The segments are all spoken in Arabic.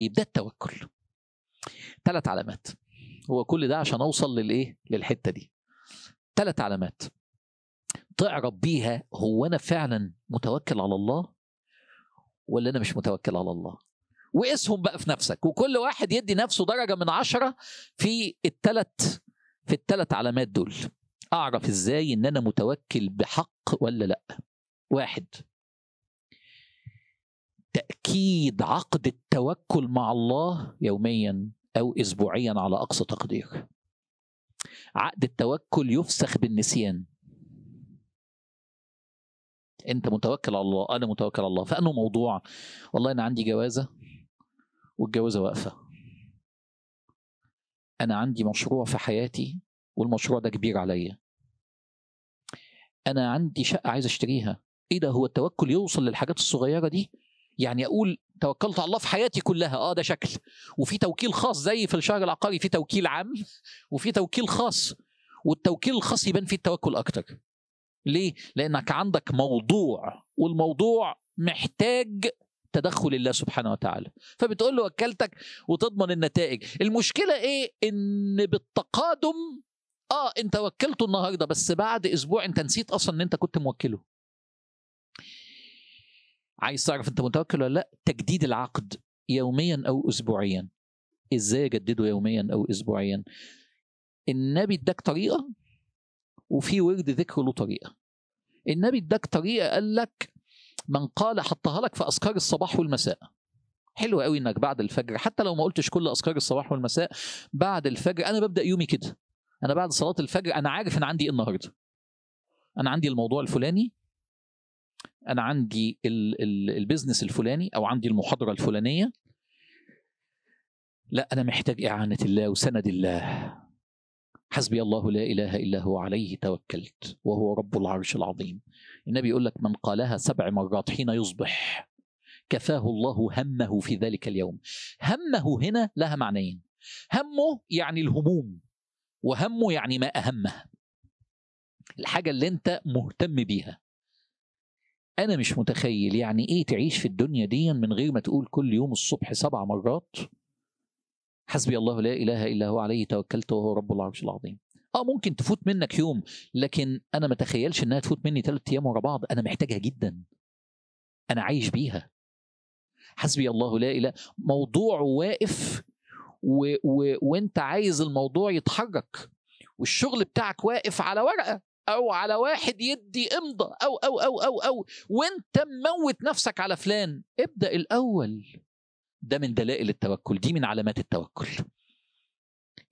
يبدأ التوكل ثلاث علامات هو كل ده عشان اوصل للايه للحته دي ثلاث علامات تعرف بيها هو انا فعلا متوكل على الله ولا انا مش متوكل على الله واسهم بقى في نفسك وكل واحد يدي نفسه درجه من عشرة في الثلاث في الثلاث علامات دول اعرف ازاي ان انا متوكل بحق ولا لا واحد تاكيد عقد التوكل مع الله يوميا او اسبوعيا على اقصى تقدير عقد التوكل يفسخ بالنسيان انت متوكل على الله انا متوكل على الله فانه موضوع والله انا عندي جوازه والجوازه واقفه انا عندي مشروع في حياتي والمشروع ده كبير عليا انا عندي شقه عايز اشتريها ايه ده هو التوكل يوصل للحاجات الصغيره دي يعني اقول توكلت على الله في حياتي كلها اه ده شكل وفي توكيل خاص زي في الشهر العقاري في توكيل عام وفي توكيل خاص والتوكيل الخاص يبان فيه التوكل اكتر ليه لانك عندك موضوع والموضوع محتاج تدخل الله سبحانه وتعالى فبتقول له وكلتك وتضمن النتائج المشكله ايه ان بالتقادم اه انت وكلته النهارده بس بعد اسبوع انت نسيت اصلا ان انت كنت موكله عايز تعرف انت متوكل ولا لا تجديد العقد يوميا او اسبوعيا ازاي اجدده يوميا او اسبوعيا النبي اداك طريقه وفي ورد ذكر له طريقه النبي اداك طريقه قال لك من قال حطها لك في اذكار الصباح والمساء حلو قوي انك بعد الفجر حتى لو ما قلتش كل اذكار الصباح والمساء بعد الفجر انا ببدا يومي كده انا بعد صلاه الفجر انا عارف ان عندي ايه النهارده انا عندي الموضوع الفلاني انا عندي البيزنس الفلاني او عندي المحاضره الفلانيه لا انا محتاج اعانه الله وسند الله حسبي الله لا اله الا هو عليه توكلت وهو رب العرش العظيم النبي يقول لك من قالها سبع مرات حين يصبح كفاه الله همه في ذلك اليوم همه هنا لها معنيين همه يعني الهموم وهمه يعني ما اهمه الحاجه اللي انت مهتم بيها انا مش متخيل يعني ايه تعيش في الدنيا دي من غير ما تقول كل يوم الصبح سبع مرات حسبي الله لا اله الا هو عليه توكلت وهو رب العرش العظيم اه ممكن تفوت منك يوم لكن انا ما تخيلش انها تفوت مني ثلاث ايام ورا بعض انا محتاجها جدا انا عايش بيها حسبي الله لا اله موضوع واقف و... و... وانت عايز الموضوع يتحرك والشغل بتاعك واقف على ورقه او على واحد يدي امضى او او او او او وانت مموت نفسك على فلان ابدا الاول ده من دلائل التوكل دي من علامات التوكل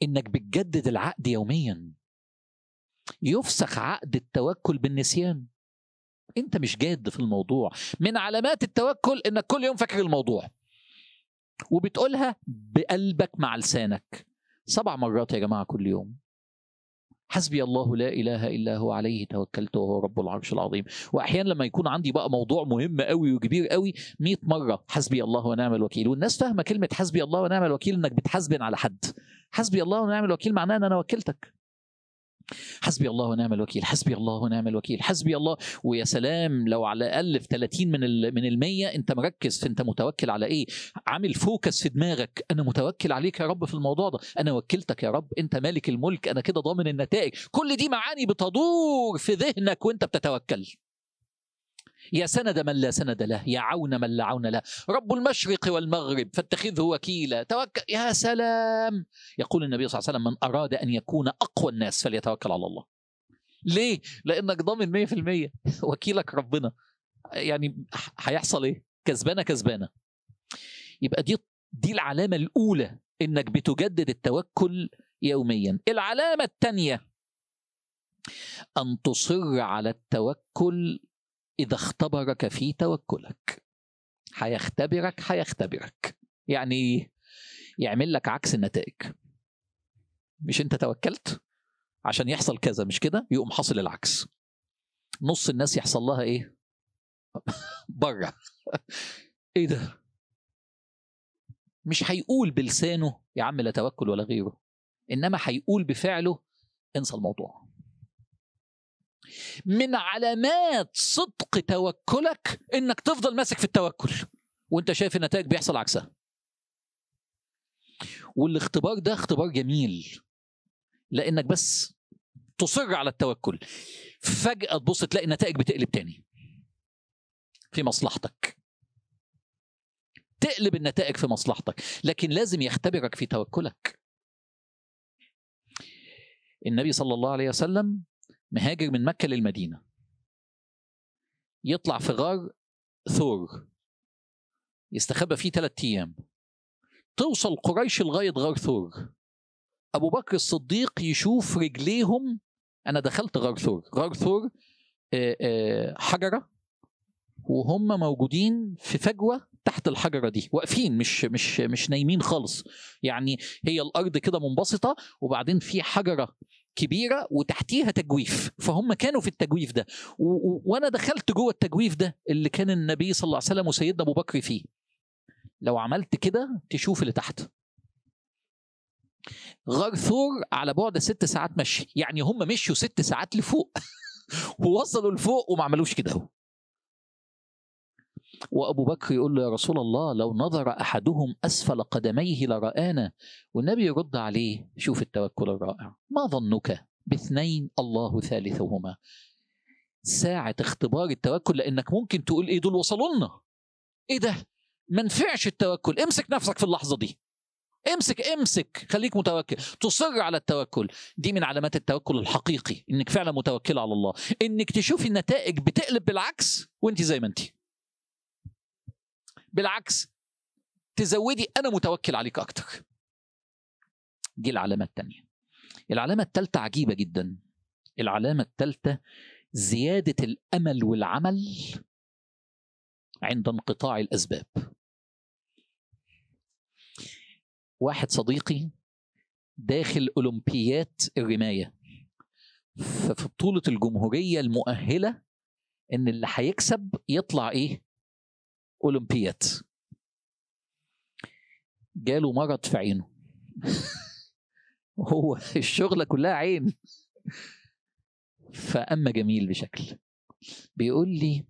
انك بتجدد العقد يوميا يفسخ عقد التوكل بالنسيان انت مش جاد في الموضوع من علامات التوكل انك كل يوم فاكر الموضوع وبتقولها بقلبك مع لسانك سبع مرات يا جماعه كل يوم حسبي الله لا اله الا هو عليه توكلت وهو رب العرش العظيم واحيانا لما يكون عندي بقى موضوع مهم قوي وكبير قوي 100 مره حسبي الله ونعم الوكيل والناس فاهمه كلمه حسبي الله ونعم الوكيل انك بتحاسبن على حد حسبي الله ونعم الوكيل معناه ان انا وكلتك حسبي الله ونعم الوكيل حسبي الله ونعم الوكيل حسبي الله ويا سلام لو على الاقل في 30 من من المية انت مركز انت متوكل على ايه عامل فوكس في دماغك انا متوكل عليك يا رب في الموضوع ده انا وكلتك يا رب انت مالك الملك انا كده ضامن النتائج كل دي معاني بتدور في ذهنك وانت بتتوكل يا سند من لا سند له يا عون من لا عون له رب المشرق والمغرب فاتخذه وكيلا توكل يا سلام يقول النبي صلى الله عليه وسلم من أراد أن يكون أقوى الناس فليتوكل على الله ليه؟ لأنك ضامن 100% وكيلك ربنا يعني هيحصل إيه؟ كسبانة كسبانة يبقى دي دي العلامة الأولى إنك بتجدد التوكل يوميا العلامة الثانية أن تصر على التوكل إذا اختبرك في توكلك هيختبرك هيختبرك يعني يعمل لك عكس النتائج مش انت توكلت عشان يحصل كذا مش كده يقوم حاصل العكس نص الناس يحصل لها ايه بره ايه ده مش هيقول بلسانه يا عم لا توكل ولا غيره انما هيقول بفعله انسى الموضوع من علامات صدق توكلك انك تفضل ماسك في التوكل وانت شايف النتائج بيحصل عكسها والاختبار ده اختبار جميل لانك بس تصر على التوكل فجاه تبص تلاقي النتائج بتقلب تاني في مصلحتك تقلب النتائج في مصلحتك لكن لازم يختبرك في توكلك النبي صلى الله عليه وسلم مهاجر من مكة للمدينة يطلع في غار ثور يستخبى فيه ثلاثة أيام توصل قريش لغاية غار ثور أبو بكر الصديق يشوف رجليهم أنا دخلت غار ثور غار ثور آه، آه، حجرة وهم موجودين في فجوة تحت الحجرة دي واقفين مش مش مش نايمين خالص يعني هي الأرض كده منبسطة وبعدين في حجرة كبيره وتحتيها تجويف فهم كانوا في التجويف ده وانا دخلت جوه التجويف ده اللي كان النبي صلى الله عليه وسلم وسيدنا ابو بكر فيه لو عملت كده تشوف اللي تحت غار ثور على بعد ست ساعات مشي يعني هم مشوا ست ساعات لفوق ووصلوا لفوق وما عملوش كده وأبو بكر يقول له يا رسول الله لو نظر أحدهم أسفل قدميه لرآنا والنبي يرد عليه شوف التوكل الرائع ما ظنك باثنين الله ثالثهما ساعة اختبار التوكل لأنك ممكن تقول إيه دول وصلوا لنا إيه ده ما نفعش التوكل امسك نفسك في اللحظة دي امسك امسك خليك متوكل تصر على التوكل دي من علامات التوكل الحقيقي انك فعلا متوكله على الله انك تشوفي النتائج بتقلب بالعكس وانت زي ما انت بالعكس تزودي انا متوكل عليك اكتر دي العلامه الثانيه العلامه الثالثه عجيبه جدا العلامه الثالثه زياده الامل والعمل عند انقطاع الاسباب واحد صديقي داخل اولمبيات الرمايه ففي بطوله الجمهوريه المؤهله ان اللي هيكسب يطلع ايه اولمبيات جاله مرض في عينه هو الشغله كلها عين فاما جميل بشكل بيقول لي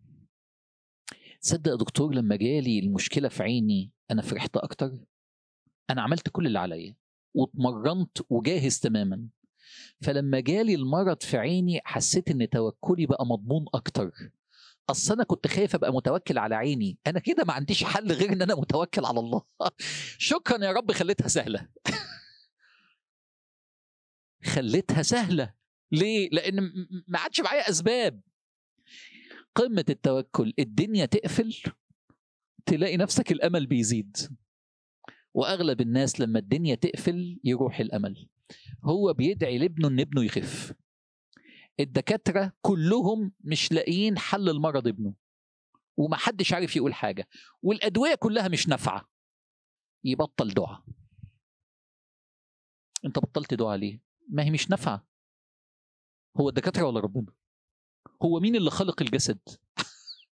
تصدق يا دكتور لما جالي المشكله في عيني انا فرحت اكتر انا عملت كل اللي عليا واتمرنت وجاهز تماما فلما جالي المرض في عيني حسيت ان توكلي بقى مضمون اكتر اصل انا كنت خايف ابقى متوكل على عيني انا كده ما عنديش حل غير ان انا متوكل على الله شكرا يا رب خليتها سهله خليتها سهله ليه لان ما عادش معايا اسباب قمه التوكل الدنيا تقفل تلاقي نفسك الامل بيزيد واغلب الناس لما الدنيا تقفل يروح الامل هو بيدعي لابنه ان ابنه يخف الدكاتره كلهم مش لاقيين حل المرض ابنه ومحدش عارف يقول حاجه والادويه كلها مش نافعه يبطل دعاء انت بطلت دعاء ليه ما هي مش نافعه هو الدكاتره ولا ربنا هو مين اللي خلق الجسد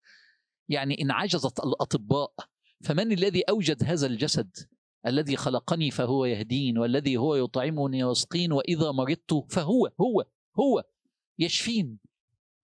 يعني ان عجزت الاطباء فمن الذي اوجد هذا الجسد الذي خلقني فهو يهدين والذي هو يطعمني ويسقين واذا مرضت فهو هو هو يشفين